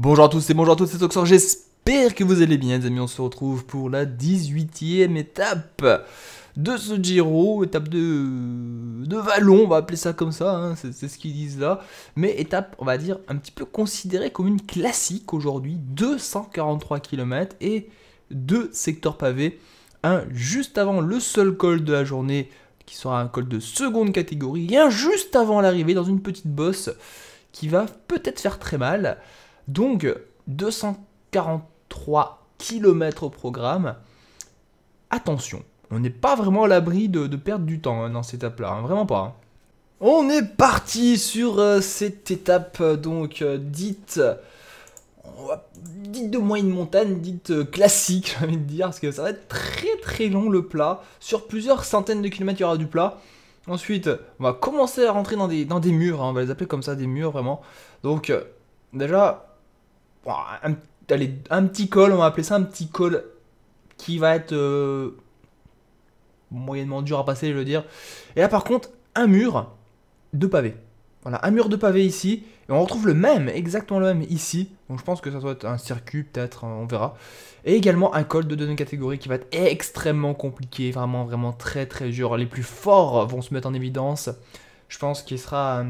Bonjour à tous et bonjour à toutes, c'est Toxor, j'espère que vous allez bien les amis, on se retrouve pour la 18ème étape de ce Giro, étape de, de vallon, on va appeler ça comme ça, hein, c'est ce qu'ils disent là, mais étape, on va dire, un petit peu considérée comme une classique aujourd'hui, 243 km et deux secteurs pavés, un juste avant le seul col de la journée, qui sera un col de seconde catégorie, et un juste avant l'arrivée dans une petite bosse qui va peut-être faire très mal. Donc 243 km au programme. Attention, on n'est pas vraiment à l'abri de, perdre du temps hein, dans cette étape-là, hein, vraiment pas. Hein. On est parti sur euh, cette étape euh, donc euh, dite dite de moyenne montagne, dite classique, j'ai envie de dire, parce que ça va être très très long le plat. Sur plusieurs centaines de kilomètres, il y aura du plat. Ensuite, on va commencer à rentrer dans des, dans des murs, on va les appeler comme ça, des murs vraiment. Donc, déjà, un, un petit col, on va appeler ça un petit col qui va être euh, moyennement dur à passer, je veux dire. Et là, par contre, un mur de pavé. Voilà, un mur de pavé ici. Et on retrouve le même, exactement le même ici. Donc je pense que ça doit être un circuit, peut-être, hein, on verra. Et également un col de deuxième catégorie qui va être extrêmement compliqué, vraiment, vraiment très, très dur. Les plus forts vont se mettre en évidence. Je pense qu'il sera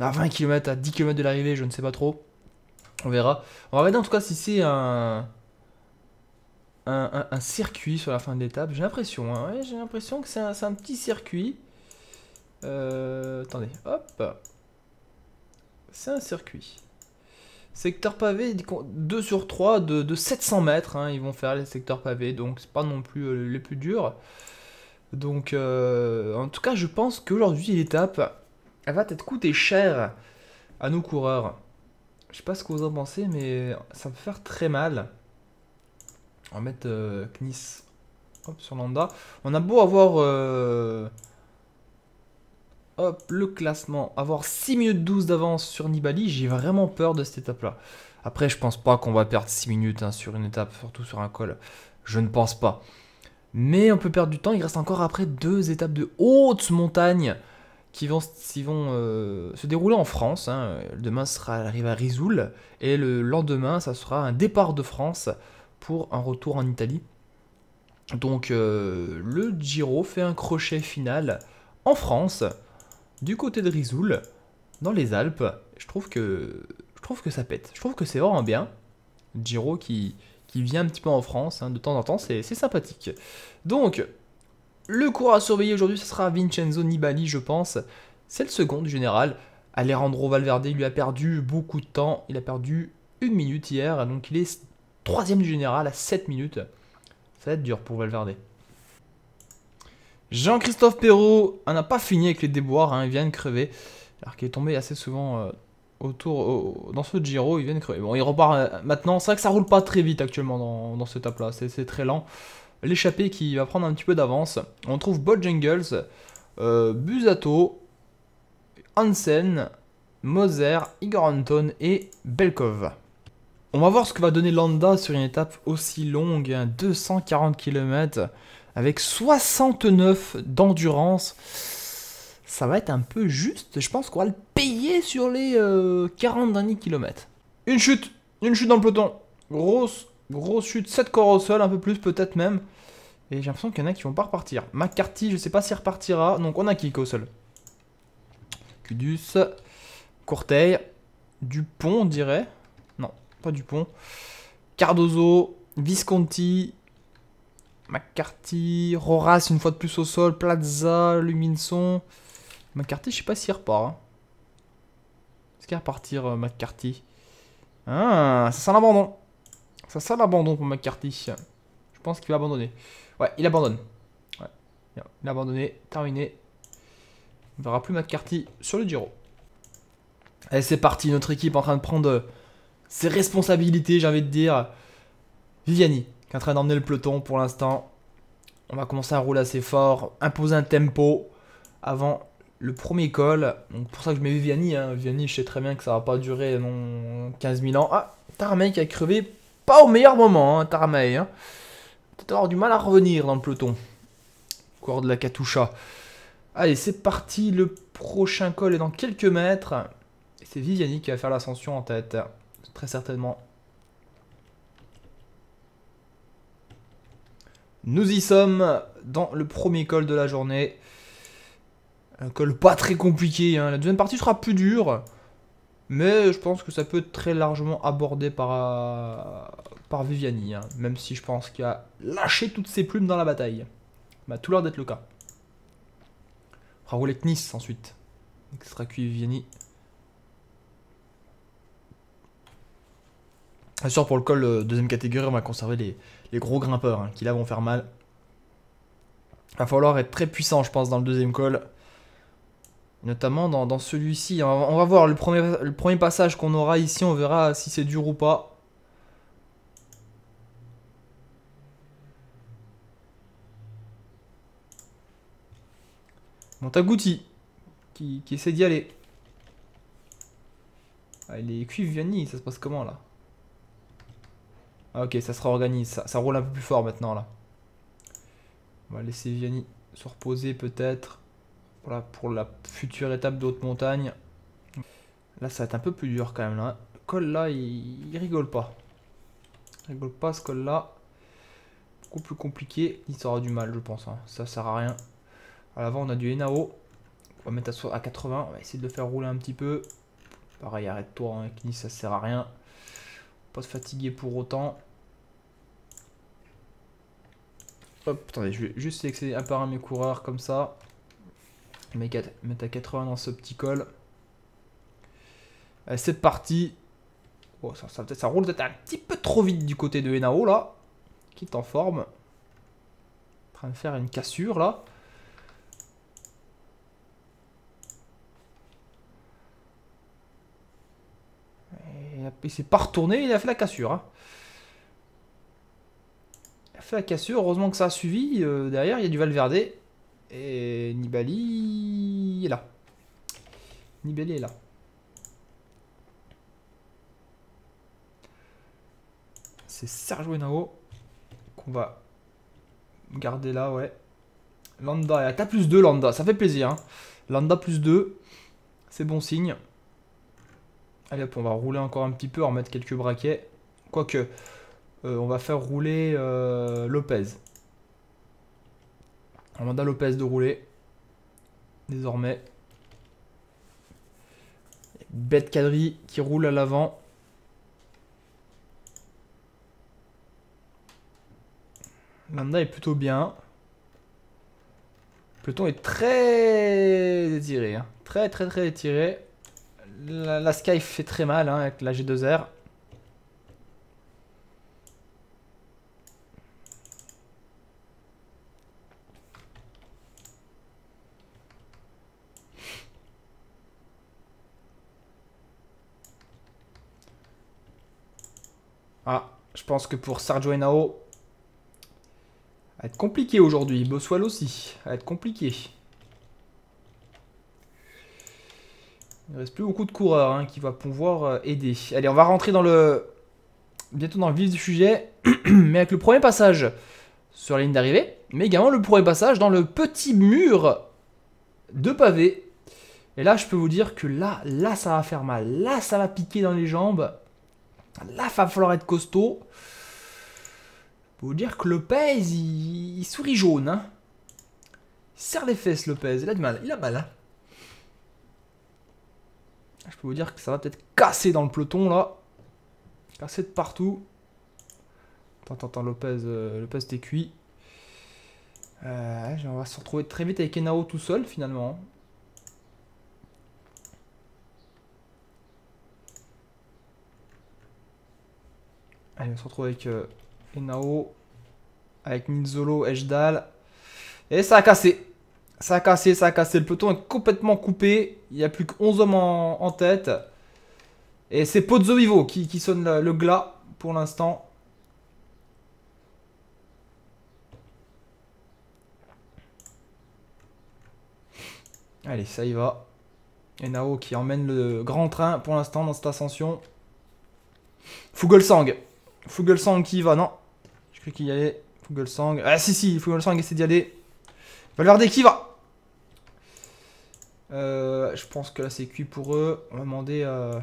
à 20 km, à 10 km de l'arrivée, je ne sais pas trop. On verra. On va regarder en tout cas si c'est un... Un, circuit sur la fin de l'étape. J'ai l'impression, hein. j'ai l'impression que c'est un, petit circuit. Euh, attendez, hop. C'est un circuit. Secteur pavé, 2 sur 3 de, 700 mètres, hein. ils vont faire les secteurs pavés, donc c'est pas non plus euh, les plus durs. Donc, euh, en tout cas, je pense qu'aujourd'hui, l'étape, elle va peut-être coûter cher à nos coureurs. Je sais pas ce que vous en pensez, mais ça peut faire très mal. On va mettre euh, Knis sur Lambda. On a beau avoir euh, hop, le classement, avoir 6 minutes 12 d'avance sur Nibali, j'ai vraiment peur de cette étape-là. Après, je pense pas qu'on va perdre 6 minutes hein, sur une étape, surtout sur un col. Je ne pense pas. Mais on peut perdre du temps, il reste encore après deux étapes de haute montagne qui vont, euh, se dérouler en France. Hein. Demain sera l'arrivée à Rizoul. et le lendemain, ça sera un départ de France pour un retour en Italie. Donc euh, le Giro fait un crochet final en France, du côté de Rizoul, dans les Alpes. Je trouve que, je trouve que ça pète. Je trouve que c'est vraiment bien. Giro qui, qui vient un petit peu en France hein, de temps en temps, c'est sympathique. Donc le cours à surveiller aujourd'hui, ce sera Vincenzo Nibali, je pense. C'est le second du général. Alejandro Valverde lui a perdu beaucoup de temps. Il a perdu une minute hier, donc il est troisième du général à 7 minutes. Ça va être dur pour Valverde. Jean-Christophe Perrault ah, n'a pas fini avec les déboires, hein, il vient de crever. Alors est tombé assez souvent euh, autour dans ce Giro, il vient de crever. Bon, il repart euh, maintenant. C'est vrai que ça roule pas très vite actuellement dans, dans ce étape-là, c'est très lent l'échappée qui va prendre un petit peu d'avance. On trouve Bob euh, Busato, Hansen, Moser, Igor Anton et Belkov. On va voir ce que va donner Landa sur une étape aussi longue, 240 hein, km, avec 69 d'endurance. Ça va être un peu juste, je pense qu'on va le payer sur les 40 euh, derniers kilomètres. Une chute, une chute dans le peloton, grosse Grosse chute, 7 corps au sol, un peu plus peut-être même. Et j'ai l'impression qu'il y en a qui vont pas repartir. McCarthy, je sais pas si repartira. Donc on a qui au sol Cudus, Courteil, Dupont, on dirait. Non, pas Dupont. Cardozo, Visconti, McCarthy, Roras une fois de plus au sol, Plaza, Luminson. McCarthy, je sais pas s'il repart. Hein. Est-ce qu'il va repartir euh, McCarthy Ah, ça un abandon ça sent l'abandon pour McCarthy. Je pense qu'il va abandonner. Ouais, il abandonne. Il a abandonné. Terminé. On verra plus McCarthy sur le Giro. Allez, c'est parti. Notre équipe en train de prendre euh, ses responsabilités, j'ai envie de dire. Viviani, qui est en train d'emmener le peloton pour l'instant. On va commencer à rouler assez fort, imposer un tempo avant le premier col. Donc pour ça que je mets Viviani. Hein. Viviani, je sais très bien que ça va pas durer non 15 000 ans. Ah, t'as un mec qui a crevé pas au meilleur moment, hein, il Hein. Peut-être avoir du mal à revenir dans le peloton. Corps de la Katusha. Allez, c'est parti. Le prochain col est dans quelques mètres. C'est Viviani qui va faire l'ascension en tête. Très certainement. Nous y sommes dans le premier col de la journée. Un col pas très compliqué. Hein. La deuxième partie sera plus dure. Mais je pense que ça peut être très largement abordé par, euh, par Viviani, hein. même si je pense qu'il a lâché toutes ses plumes dans la bataille. Bah, tout l'heure d'être le cas. On va rouler ensuite. Extra Viviani. Bien sûr, pour le col euh, deuxième catégorie, on va conserver les, gros grimpeurs hein, qui là vont faire mal. Il Va falloir être très puissant, je pense, dans le deuxième col notamment dans, celui-ci. On va voir le premier, le premier passage qu'on aura ici, on verra si c'est dur ou pas. Bon, qui, essaie d'y aller. Ah, est cuivre Vianney, ça se passe comment là Ah, ok, ça se réorganise, ça, roule un peu plus fort maintenant là. On va laisser Vianney se reposer peut-être. Voilà pour la future étape de haute montagne. Là, ça va être un peu plus dur quand même. Là. Le col là, il, rigole pas. Il rigole pas ce col là. Beaucoup plus compliqué. Il sera du mal, je pense. Hein. Ça sert à rien. À l'avant, on a du Enao. On va mettre à, 80. On va essayer de le faire rouler un petit peu. Pareil, arrête-toi. Hein, avec Nice. ça sert à rien. pas se fatiguer pour autant. Hop, attendez, je vais juste sélectionner un par un mes coureurs comme ça. Mettre à 80 dans ce petit col. c'est parti. Oh, ça, roule peut-être un petit peu trop vite du côté de Enao là. Qui est en forme. En train de faire une cassure là. Il s'est pas retourné, il a fait la cassure. Hein. Il a fait la cassure, heureusement que ça a suivi. Euh, derrière, il y a du Valverde. Et Nibali est là. Nibali est là. C'est Sergio Henao qu'on va garder là, ouais. Landa t'as plus 2, Landa. Ça fait plaisir. Hein. Landa plus 2. C'est bon signe. Allez hop, on va rouler encore un petit peu, en mettre quelques braquets. Quoique, euh, on va faire rouler euh, Lopez. On Lopez de rouler. Désormais. Bête quadrille qui roule à l'avant. Lambda est plutôt bien. Pluton est très étiré. Hein. Très très très étiré. La, Sky fait très mal hein, avec la G2R. Ah, je pense que pour Sergio Henao, va être compliqué aujourd'hui. Boswell aussi, va être compliqué. Il ne reste plus beaucoup de coureurs hein, qui vont pouvoir euh, aider. Allez, on va rentrer dans le bientôt dans le vif du sujet, mais avec le premier passage sur la ligne d'arrivée, mais également le premier passage dans le petit mur de pavé. Et là, je peux vous dire que là, là, ça va faire mal. Là, ça va piquer dans les jambes. La il va falloir être costaud. vous dire que Lopez, il, sourit jaune. Hein. Il serre les fesses, Lopez. Il a du mal. Il a mal. Hein. Ah, je peux vous dire que ça va peut-être casser dans le peloton, là. Casser de partout. Attends, attends, Lopez, euh, Lopez t'es cuit. Euh, on va se retrouver très vite avec Enao tout seul, finalement. on se retrouve avec euh, Enao, avec Minzolo, Ejdal. Et ça a cassé. Ça a cassé, ça a cassé. Le peloton est complètement coupé. Il n'y a plus que 11 hommes en, tête. Et c'est Pozzo Vivo qui, sonne le, glas pour l'instant. Allez, ça y va. Enao Nao qui emmène le grand train pour l'instant dans cette ascension. Fugolsang Fugelsang qui va, non. Je croyais qu'il y allait. Fugelsang. Ah si, si, Fugelsang essaie d'y aller. Valverde qui va. Euh, je pense que là c'est cuit pour eux. On va demander, euh,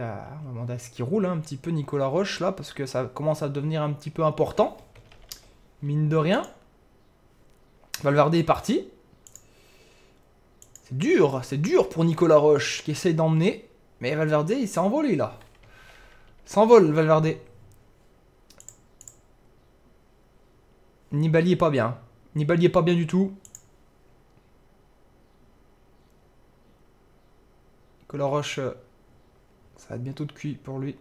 à, ce qui roule hein, un petit peu Nicolas Roche là parce que ça commence à devenir un petit peu important. Mine de rien. Valverde est parti. C'est dur, c'est dur pour Nicolas Roche qui essaie d'emmener. Mais Valverde il s'est envolé là. S'envole Valverde. Nibali est pas bien. Nibali est pas bien du tout. Roche, euh, ça va être bientôt de cuit pour lui.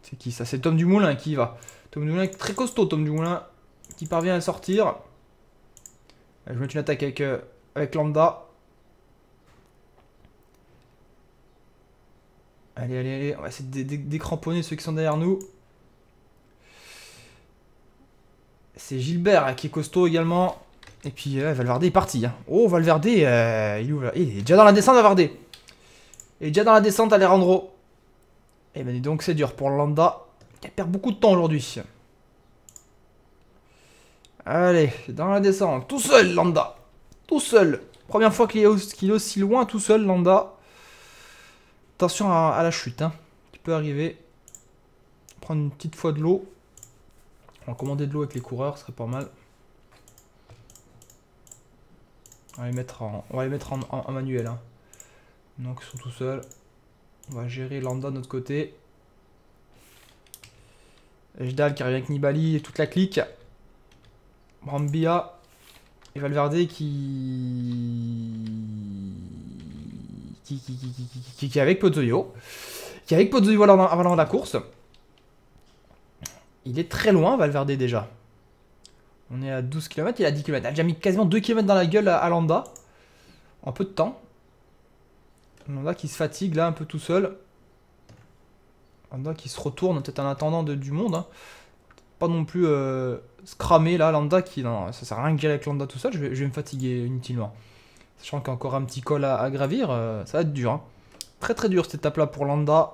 C'est qui ça C'est Tom Moulin qui va. Tom Dumoulin très costaud, Tom Moulin qui parvient à sortir. Je vais mettre une attaque avec, euh, avec Lambda. Allez, allez, allez. On va essayer de décramponner ceux qui sont derrière nous. C'est Gilbert hein, qui est costaud également. Et puis euh, Valverde est parti. Hein. Oh, Valverde, euh, il, est déjà dans la descente, Valverde. Il est déjà dans la descente, Alejandro. Et eh ben dis donc, c'est dur pour Landa. Il perd beaucoup de temps aujourd'hui. Allez, dans la descente. Tout seul, Landa. Tout seul. Première fois qu'il est, aussi loin, tout seul, Landa. Attention à, la chute, qui hein. peut arriver. Prendre une petite fois de l'eau. On va commander de l'eau avec les coureurs, ce serait pas mal. On va les mettre en, on va les mettre en, manuel. Hein. Donc ils sont tout seuls. On va gérer Landa de notre côté. Ejdal qui revient avec Nibali et toute la clique. Brambilla et Valverde qui qui, est avec Pozzoyo. Qui est avec Pozzoyo avant la course. Il est très loin, Valverde déjà. On est à 12 km, il est à 10 km. Il a déjà mis quasiment 2 km dans la gueule à Landa. En peu de temps. Landa qui se fatigue là un peu tout seul. Landa qui se retourne, peut-être en attendant du monde. Hein. Pas non plus euh, scramé là, Landa qui. Non, ça sert à rien de gérer avec Landa tout seul, je vais me fatiguer inutilement. Sachant qu'il y a encore un petit col à, gravir, euh, ça va être dur. Hein. Très très dur cette étape-là pour Landa.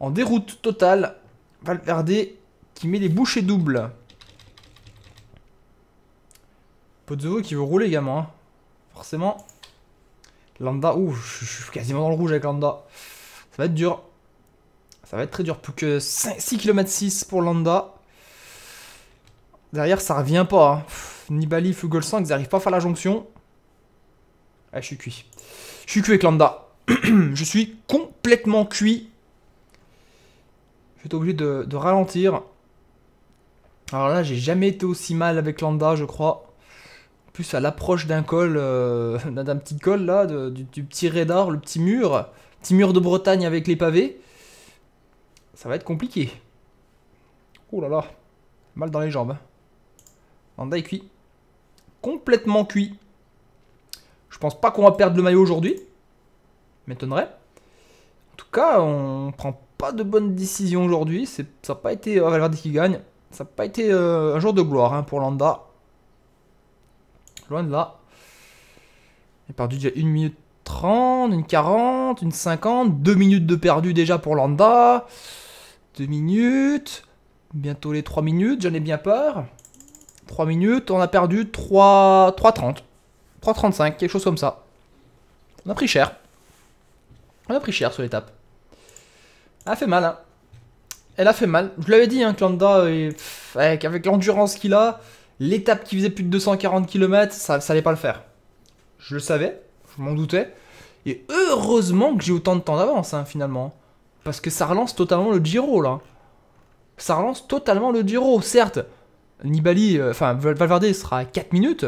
En déroute totale, Valverde qui met les bouchées doubles. Pozzovo qui veut rouler également. Hein. Forcément. Landa, ouh, je, suis quasiment dans le rouge avec Landa. Ça va être dur. Ça va être très dur. Plus que 5, 6 km 6 pour Landa. Derrière, ça revient pas. Hein. Nibali, Fugelsang, ils n'arrivent pas à faire la jonction. Ah, je suis cuit. Je suis cuit avec lambda. je suis complètement cuit. Je vais être obligé de, ralentir. Alors là, j'ai jamais été aussi mal avec lambda, je crois. plus, à l'approche d'un col, euh, d'un petit col là, du, du, petit radar, le petit mur, petit mur de Bretagne avec les pavés, ça va être compliqué. Oh là là, mal dans les jambes. Hein. Lambda est cuit. Complètement cuit. Je pense pas qu'on va perdre le maillot aujourd'hui. M'étonnerait. En tout cas, on prend pas de bonnes décisions aujourd'hui. Ça n'a pas été oh, euh, Valverde qui gagne. Ça n'a pas été euh, un jour de gloire hein, pour Landa. Loin de là. Il est perdu déjà 1 minute 30, une 40, une 50, 2 minutes de perdu déjà pour Landa. 2 minutes. Bientôt les 3 minutes, j'en ai bien peur. 3 minutes, on a perdu 3, 3 30. 3,35, quelque chose comme ça. On a pris cher. On a pris cher sur l'étape. Elle a fait mal, hein. Elle a fait mal. Je l'avais dit, hein, que avec, l'endurance qu'il a, l'étape qui faisait plus de 240 km, ça, ça allait pas le faire. Je le savais, je m'en doutais. Et heureusement que j'ai autant de temps d'avance, hein, finalement. Parce que ça relance totalement le Giro, là. Ça relance totalement le Giro, certes. Nibali, euh, enfin, Valverde sera à 4 minutes.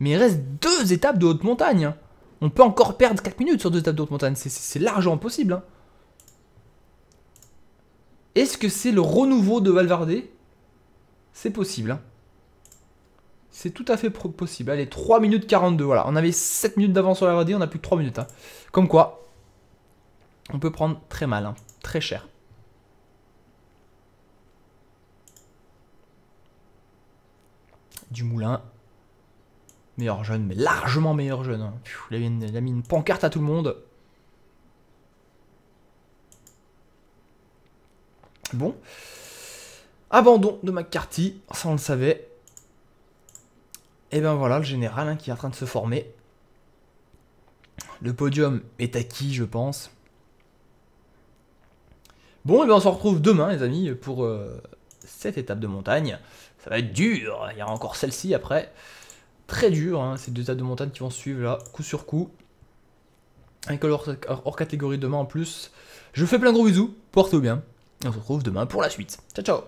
Mais il reste deux étapes de haute montagne. Hein. On peut encore perdre 4 minutes sur deux étapes de haute montagne. C'est largement possible. Hein. Est-ce que c'est le renouveau de Valvardé C'est possible. Hein. C'est tout à fait possible. Allez, 3 minutes 42. Voilà, on avait 7 minutes d'avance sur Valvardé. On n'a plus que 3 minutes. Comme quoi, on peut prendre très mal. Très cher. Du moulin Meilleur jeune, mais largement meilleur jeune. il, a mis une pancarte à tout le monde. Bon. Abandon de McCarthy, ça on le savait. Et ben voilà, le général hein, qui est en train de se former. Le podium est acquis, je pense. Bon, et ben on se retrouve demain, les amis, pour euh, cette étape de montagne. Ça va être dur, il y aura encore celle-ci après très dur, hein, ces deux tas de montagne qui vont suivre là, coup sur coup. Avec hors, hors catégorie demain en plus. Je vous fais plein de gros bisous, portez-vous bien. On se retrouve demain pour la suite. Ciao ciao